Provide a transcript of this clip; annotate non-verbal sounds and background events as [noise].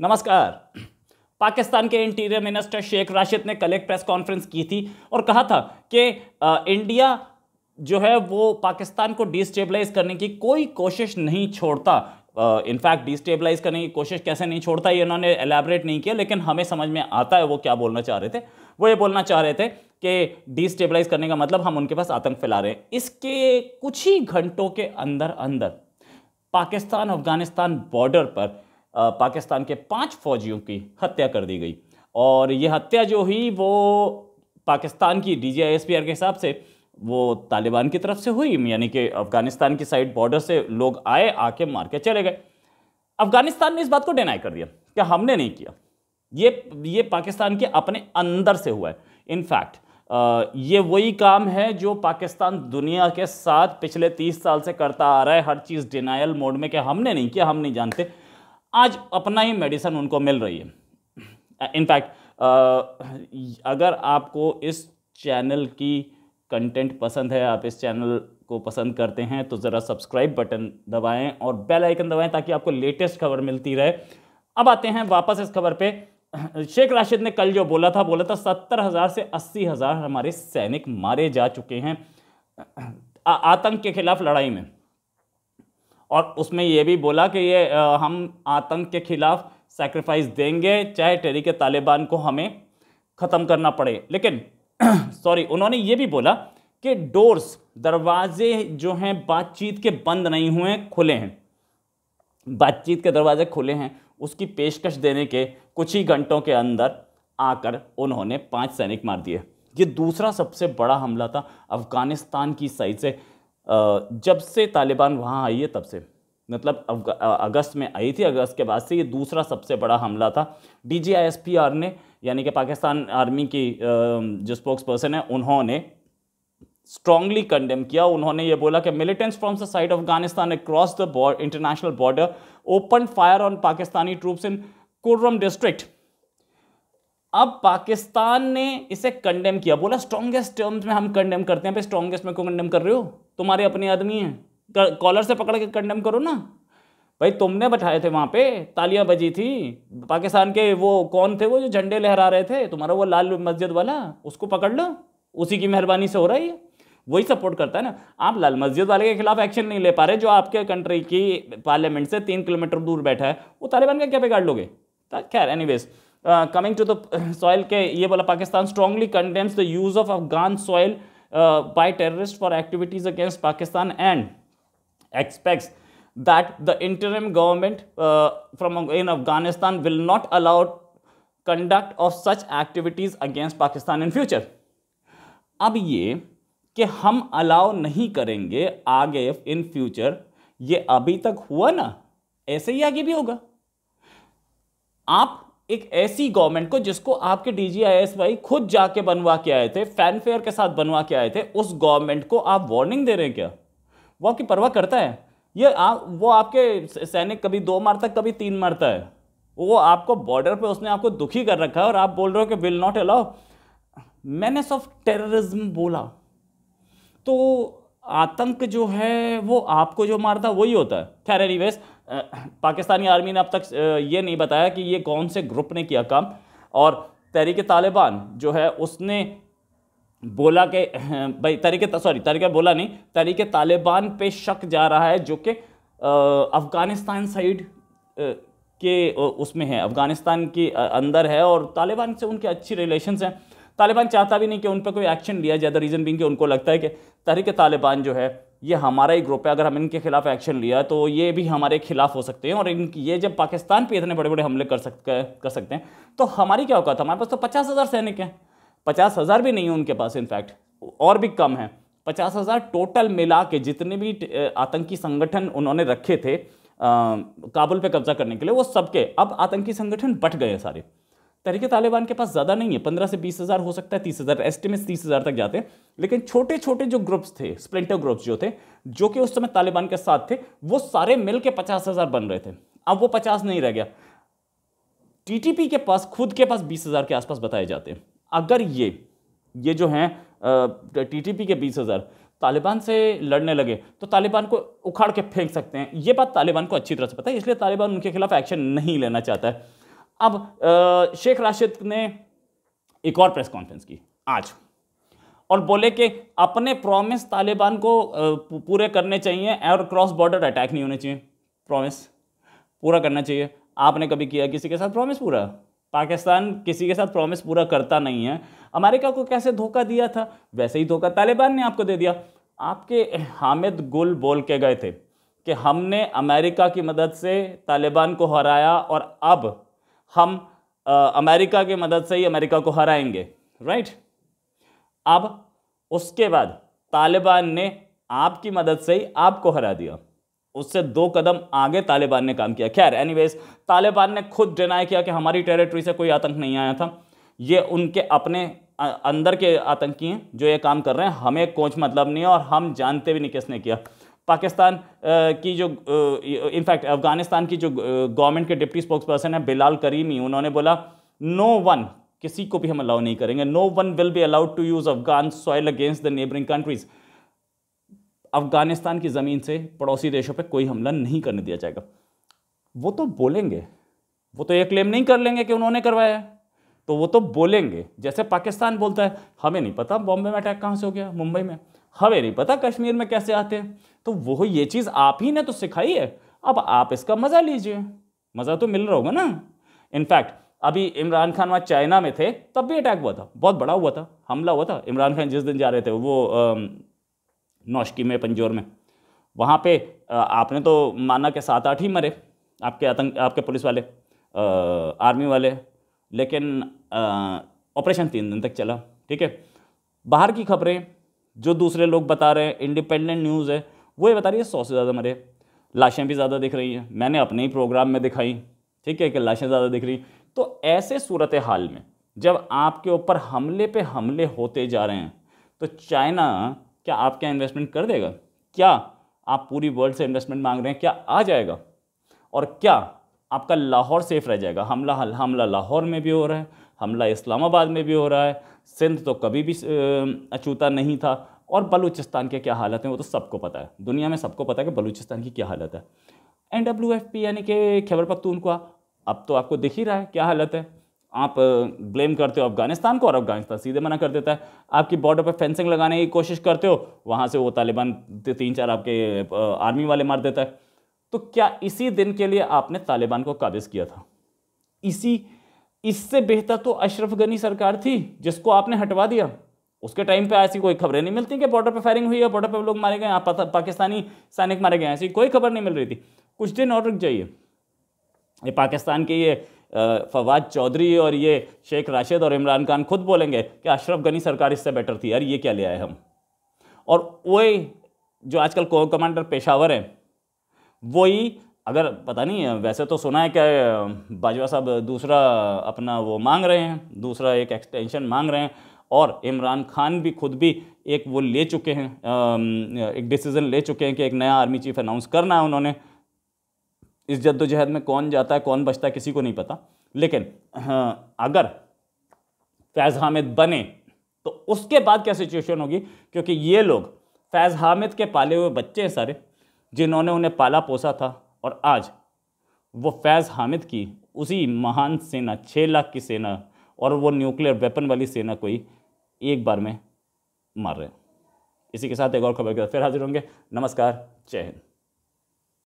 नमस्कार पाकिस्तान के interior minister Sheikh Rashid ने कल एक प्रेस कॉन्फ्रेंस की थी और कहा था कि इंडिया जो है वो पाकिस्तान को डिस्टेबलाइज करने की कोई कोशिश नहीं छोड़ता इनफैक्ट डिस्टेबलाइज करने की कोशिश कैसे नहीं छोड़ता ये उन्होंने एलेबरेट नहीं किया लेकिन हमें समझ में आता है वो क्या बोलना चाह रहे थे वो ये बोलना चाह रहे थे कि डिस्टेबलाइज करने का मतलब हम उनके पास आतंक फैला रहे हैं इसके कुछ ही घंटों के अंदर अंदर पाकिस्तान अफगानिस्तान बॉर्डर पर पाकिस्तान के पाँच फौजियों की हत्या कर दी गई और ये हत्या जो हुई वो पाकिस्तान की डी जी के हिसाब से वो तालिबान की तरफ से हुई यानी कि अफ़गानिस्तान की साइड बॉर्डर से लोग आए आके मार के चले गए अफ़गानिस्तान ने इस बात को डिनाई कर दिया कि हमने नहीं किया ये ये पाकिस्तान के अपने अंदर से हुआ है इनफैक्ट ये वही काम है जो पाकिस्तान दुनिया के साथ पिछले तीस साल से करता आ रहा है हर चीज़ डिनाइल मोड में कि हमने नहीं किया हम नहीं जानते आज अपना ही मेडिसन उनको मिल रही है इनफैक्ट अगर आपको इस चैनल की कंटेंट पसंद है आप इस चैनल को पसंद करते हैं तो ज़रा सब्सक्राइब बटन दबाएं और बेल आइकन दबाएं ताकि आपको लेटेस्ट खबर मिलती रहे अब आते हैं वापस इस खबर पे शेख राशिद ने कल जो बोला था बोला था सत्तर हज़ार से अस्सी हज़ार हमारे सैनिक मारे जा चुके हैं आतंक के खिलाफ लड़ाई में और उसमें ये भी बोला कि ये हम आतंक के ख़िलाफ़ सेक्रीफाइस देंगे चाहे के तालिबान को हमें ख़त्म करना पड़े लेकिन सॉरी [clears throat] उन्होंने ये भी बोला कि डोर्स दरवाजे जो हैं बातचीत के बंद नहीं हुए खुले हैं बातचीत के दरवाजे खुले हैं उसकी पेशकश देने के कुछ ही घंटों के अंदर आकर उन्होंने पांच सैनिक मार दिए ये दूसरा सबसे बड़ा हमला था अफ़गानिस्तान की साइड से जब से तालिबान वहाँ आई है तब से मतलब अगस्त में आई थी अगस्त के बाद से ये दूसरा सबसे बड़ा हमला था D G I S P R ने यानी कि पाकिस्तान आर्मी की जो स्पोक्स पर्सन है उन्होंने स्ट्रांगली कंडेम किया उन्होंने ये बोला कि militants from the side Afghanistan across the international border open fire on Pakistani troops in Kurram district अब पाकिस्तान ने इसे कंडेम किया बोला स्ट्रॉन्गेस्ट टर्म्स में हम कंडेम करते हैं भाई स्ट्रॉन्गेस्ट में क्यों कंडेम कर रहे हो तुम्हारे अपने आदमी हैं कॉलर से पकड़ के कंडम करो ना भाई तुमने बैठाए थे वहाँ पे तालियां बजी थी पाकिस्तान के वो कौन थे वो जो झंडे लहरा रहे थे तुम्हारा वो लाल मस्जिद वाला उसको पकड़ लो उसी की मेहरबानी से हो रहा है वही सपोर्ट करता है ना आप लाल मस्जिद वाले के खिलाफ एक्शन नहीं ले पा रहे जो आपके कंट्री की पार्लियामेंट से तीन किलोमीटर दूर बैठा है वो तालिबान का क्या बिगाड़ लोगे खैर ways coming to the soil के ये बोला Pakistan strongly condemns the use of Afghan soil by terrorists for activities against Pakistan and expects that the interim government uh, from in Afghanistan will not allow conduct of such activities against Pakistan in future. अब ये कि हम allow नहीं करेंगे आगे in future ये अभी तक हुआ ना ऐसे ही आगे भी होगा आप एक ऐसी गवर्नमेंट को जिसको आपके डीजीआईएस भाई खुद जाके बनवा के आए थे फैनफेयर के साथ बनवा के आए थे उस गवर्नमेंट को आप वार्निंग दे रहे हैं क्या वो आपकी परवाह करता है ये आप वो आपके सैनिक कभी दो मारता है कभी तीन मारता है वो आपको बॉर्डर पे उसने आपको दुखी कर रखा है और आप बोल रहे हो कि will not allow menace of terrorism बोला तो आतंक जो है वो आपको जो मारता वही होता है खैर एनीवेज पाकिस्तानी आर्मी ने अब तक ये नहीं बताया कि ये कौन से ग्रुप ने किया काम और तहरीक तालिबान जो है उसने बोला के भाई तरीके सॉरी तरीके बोला नहीं तरीके तालिबान पे शक जा रहा है जो कि अफ़गानिस्तान साइड के उसमें है अफ़गानिस्तान के अंदर है और तालिबान से उनके अच्छी रिलेशंस हैं तालिबान चाहता भी नहीं कि उन पर कोई एक्शन लिया जाए रीज़न बिंग कि उनको लगता है कि तहरीक तालिबान जो है ये हमारा ही ग्रुप है अगर हम इनके खिलाफ एक्शन लिया तो ये भी हमारे खिलाफ हो सकते हैं और इन ये जब पाकिस्तान पे इतने बड़े बड़े हमले कर सकते कर सकते हैं तो हमारी क्या औकात हमारे पास तो पचास हज़ार सैनिक हैं पचास हज़ार भी नहीं है उनके पास इनफैक्ट और भी कम है पचास हज़ार टोटल मिला के जितने भी आतंकी संगठन उन्होंने रखे थे काबुल पे कब्जा करने के लिए वो सबके अब आतंकी संगठन बट गए सारे तरीके तालिबान के पास ज़्यादा नहीं है पंद्रह से बीस हज़ार हो सकता है तीस हज़ार एस्टिमेट तीस हज़ार तक जाते हैं लेकिन छोटे छोटे जो ग्रुप्स थे स्प्लेंटर ग्रुप्स जो थे जो कि उस समय तालिबान के साथ थे वो सारे मिल के पचास हज़ार बन रहे थे अब वो पचास नहीं रह गया टीटीपी के पास खुद के पास बीस हज़ार के आसपास बताए जाते हैं अगर ये ये जो हैं टीटीपी के बीस हज़ार तालिबान से लड़ने लगे तो तालिबान को उखाड़ के फेंक सकते हैं ये बात तालिबान को अच्छी तरह से पता है इसलिए तालिबान उनके खिलाफ एक्शन नहीं लेना चाहता है अब शेख राशिद ने एक और प्रेस कॉन्फ्रेंस की आज और बोले कि अपने प्रॉमिस तालिबान को पूरे करने चाहिए और क्रॉस बॉर्डर अटैक नहीं होने चाहिए प्रॉमिस पूरा करना चाहिए आपने कभी किया किसी के साथ प्रॉमिस पूरा पाकिस्तान किसी के साथ प्रॉमिस पूरा करता नहीं है अमेरिका को कैसे धोखा दिया था वैसे ही धोखा तालिबान ने आपको दे दिया आपके हामिद गुल बोल के गए थे कि हमने अमेरिका की मदद से तालिबान को हराया और अब हम आ, अमेरिका के मदद से ही अमेरिका को हराएंगे राइट अब उसके बाद तालिबान ने आपकी मदद से ही आपको हरा दिया उससे दो कदम आगे तालिबान ने काम किया खैर एनीवेज तालिबान ने खुद डिनाई किया कि हमारी टेरिटरी से कोई आतंक नहीं आया था ये उनके अपने अंदर के आतंकी हैं जो ये काम कर रहे हैं हमें कोच मतलब नहीं है और हम जानते भी नहीं किसने किया पाकिस्तान की जो इनफैक्ट अफगानिस्तान की जो गवर्नमेंट के डिप्टी स्पोक्स पर्सन है बिलाल करीमी उन्होंने बोला नो वन किसी को भी हम अलाउ नहीं करेंगे no one will be allowed to use Afghan soil against the neighbouring countries Afghanistan की ज़मीन से पड़ोसी देशों पर कोई हमला नहीं करने दिया जाएगा वो तो बोलेंगे वो तो ये क्लेम नहीं कर लेंगे कि उन्होंने करवाया तो वो तो बोलेंगे जैसे पाकिस्तान बोलता है हमें नहीं पता बॉम्बे में अटैक कहाँ से हो गया मुंबई में हमें नहीं पता कश्मीर में कैसे आते हैं तो वो ये चीज़ आप ही ने तो सिखाई है अब आप इसका मज़ा लीजिए मज़ा तो मिल रहा होगा ना इनफैक्ट अभी इमरान खान वहाँ चाइना में थे तब भी अटैक हुआ था बहुत बड़ा हुआ था हमला हुआ था इमरान खान जिस दिन जा रहे थे वो नौशकी में पंजोर में वहाँ पे आपने तो माना कि सात आठ ही मरे आपके आतंक आपके पुलिस वाले आर्मी वाले लेकिन ऑपरेशन तीन दिन तक चला ठीक है बाहर की खबरें जो दूसरे लोग बता रहे हैं इंडिपेंडेंट न्यूज़ है वो ये बता रही है सौ से ज़्यादा मरे लाशें भी ज़्यादा दिख रही हैं मैंने अपने ही प्रोग्राम में दिखाई ठीक है कि लाशें ज़्यादा दिख रही तो ऐसे सूरत हाल में जब आपके ऊपर हमले पे हमले होते जा रहे हैं तो चाइना क्या आपके इन्वेस्टमेंट कर देगा क्या आप पूरी वर्ल्ड से इन्वेस्टमेंट मांग रहे हैं क्या आ जाएगा और क्या आपका लाहौर सेफ रह जाएगा हमला हमला लाहौर में भी हो रहा है हमला इस्लामाबाद में भी हो रहा है सिंध तो कभी भी अछूता नहीं था और बलूचिस्तान के क्या हालत हैं वो तो सबको पता है दुनिया में सबको पता है कि बलूचिस्तान की क्या हालत है एन डब्ल्यू एफ पी यानी कि खैबर पख्तून का अब तो आपको दिख ही रहा है क्या हालत है आप ब्लेम करते हो अफगानिस्तान को और अफगानिस्तान सीधे मना कर देता है आपकी बॉर्डर पर फेंसिंग लगाने की कोशिश करते हो वहाँ से वो तालिबान तीन चार आपके आर्मी वाले मार देता है तो क्या इसी दिन के लिए आपने तालिबान को काबिज किया था इसी इससे बेहतर तो अशरफ गनी सरकार थी जिसको आपने हटवा दिया उसके टाइम पे ऐसी कोई खबरें नहीं मिलती कि बॉर्डर पे फायरिंग हुई है बॉर्डर पे लोग मारे गए पा, पाकिस्तानी सैनिक मारे गए ऐसी कोई खबर नहीं मिल रही थी कुछ दिन और रुक जाइए ये पाकिस्तान के ये फवाद चौधरी और ये शेख राशिद और इमरान खान खुद बोलेंगे कि अशरफ गनी सरकार इससे बेटर थी यार ये क्या ले आए हम और वही जो आजकल कोर कमांडर पेशावर हैं वही अगर पता नहीं वैसे तो सुना है क्या बाजवा साहब दूसरा अपना वो मांग रहे हैं दूसरा एक एक्सटेंशन मांग रहे हैं और इमरान खान भी खुद भी एक वो ले चुके हैं एक डिसीज़न ले चुके हैं कि एक नया आर्मी चीफ अनाउंस करना है उन्होंने इस जद्दोजहद में कौन जाता है कौन बचता है किसी को नहीं पता लेकिन हाँ, अगर फैज़ हामिद बने तो उसके बाद क्या सिचुएशन होगी क्योंकि ये लोग फैज़ हामिद के पाले हुए बच्चे हैं सारे जिन्होंने उन्हें पाला पोसा था और आज वो फैज़ हामिद की उसी महान सेना छः लाख की सेना और वो न्यूक्लियर वेपन वाली सेना को ही एक बार में मार रहे हैं इसी के साथ एक और खबर के साथ फिर हाजिर होंगे नमस्कार जय हिंद